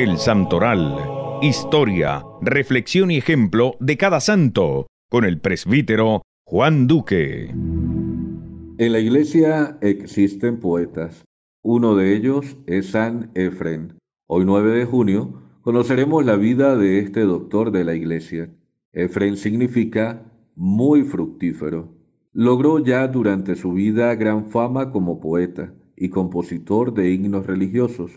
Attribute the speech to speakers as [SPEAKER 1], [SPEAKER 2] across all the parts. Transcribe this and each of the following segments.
[SPEAKER 1] El Santoral. Historia, reflexión y ejemplo de cada santo, con el presbítero Juan Duque. En la iglesia existen poetas. Uno de ellos es San Efren. Hoy 9 de junio conoceremos la vida de este doctor de la iglesia. Efren significa muy fructífero. Logró ya durante su vida gran fama como poeta y compositor de himnos religiosos,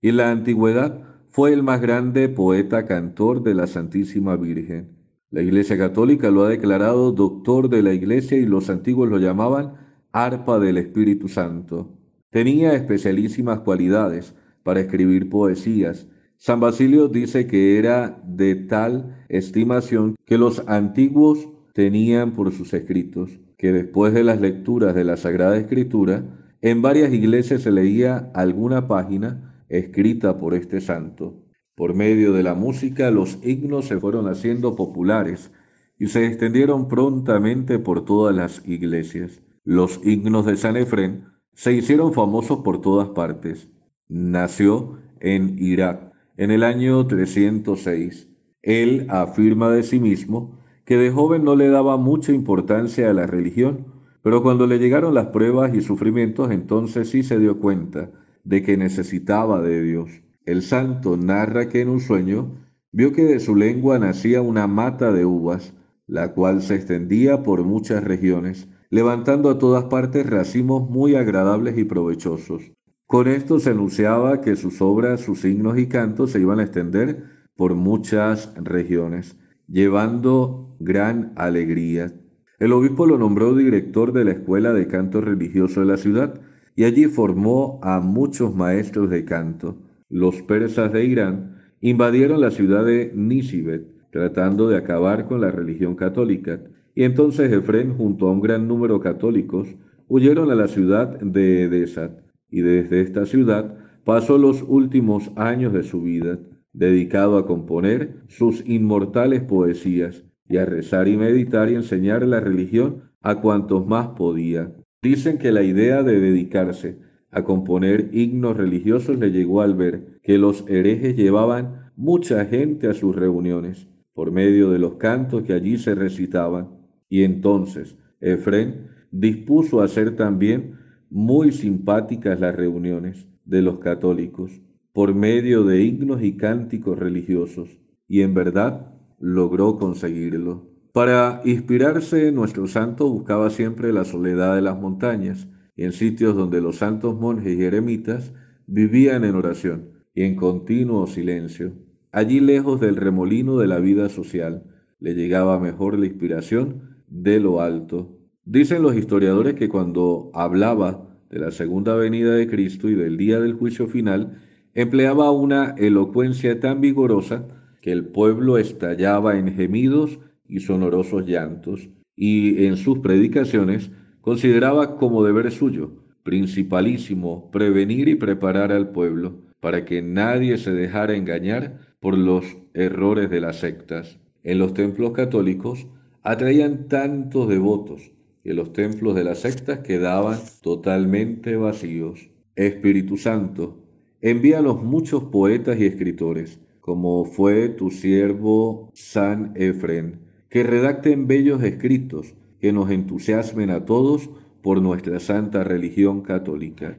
[SPEAKER 1] y la antigüedad fue el más grande poeta cantor de la Santísima Virgen. La Iglesia Católica lo ha declarado doctor de la Iglesia y los antiguos lo llamaban arpa del Espíritu Santo. Tenía especialísimas cualidades para escribir poesías. San Basilio dice que era de tal estimación que los antiguos tenían por sus escritos, que después de las lecturas de la Sagrada Escritura, en varias iglesias se leía alguna página escrita por este santo. Por medio de la música, los himnos se fueron haciendo populares y se extendieron prontamente por todas las iglesias. Los himnos de San Efrén se hicieron famosos por todas partes. Nació en Irak en el año 306. Él afirma de sí mismo que de joven no le daba mucha importancia a la religión, pero cuando le llegaron las pruebas y sufrimientos entonces sí se dio cuenta de que necesitaba de Dios. El santo narra que en un sueño vio que de su lengua nacía una mata de uvas, la cual se extendía por muchas regiones, levantando a todas partes racimos muy agradables y provechosos. Con esto se anunciaba que sus obras, sus signos y cantos se iban a extender por muchas regiones, llevando gran alegría. El obispo lo nombró director de la Escuela de Canto Religioso de la ciudad, y allí formó a muchos maestros de canto. Los persas de Irán invadieron la ciudad de Nisibet, tratando de acabar con la religión católica, y entonces Efrén, junto a un gran número de católicos, huyeron a la ciudad de Edesat, y desde esta ciudad pasó los últimos años de su vida, dedicado a componer sus inmortales poesías y a rezar y meditar y enseñar la religión a cuantos más podía. Dicen que la idea de dedicarse a componer himnos religiosos le llegó al ver que los herejes llevaban mucha gente a sus reuniones por medio de los cantos que allí se recitaban. Y entonces Efrén dispuso a hacer también muy simpáticas las reuniones de los católicos por medio de himnos y cánticos religiosos, y en verdad logró conseguirlo. Para inspirarse, nuestro santo buscaba siempre la soledad de las montañas, y en sitios donde los santos monjes y eremitas vivían en oración y en continuo silencio. Allí lejos del remolino de la vida social, le llegaba mejor la inspiración de lo alto. Dicen los historiadores que cuando hablaba de la segunda venida de Cristo y del día del juicio final, empleaba una elocuencia tan vigorosa que el pueblo estallaba en gemidos y sonorosos llantos, y en sus predicaciones consideraba como deber suyo, principalísimo, prevenir y preparar al pueblo para que nadie se dejara engañar por los errores de las sectas. En los templos católicos atraían tantos devotos que los templos de las sectas quedaban totalmente vacíos. Espíritu Santo, los muchos poetas y escritores, como fue tu siervo San Efren que redacten bellos escritos que nos entusiasmen a todos por nuestra santa religión católica.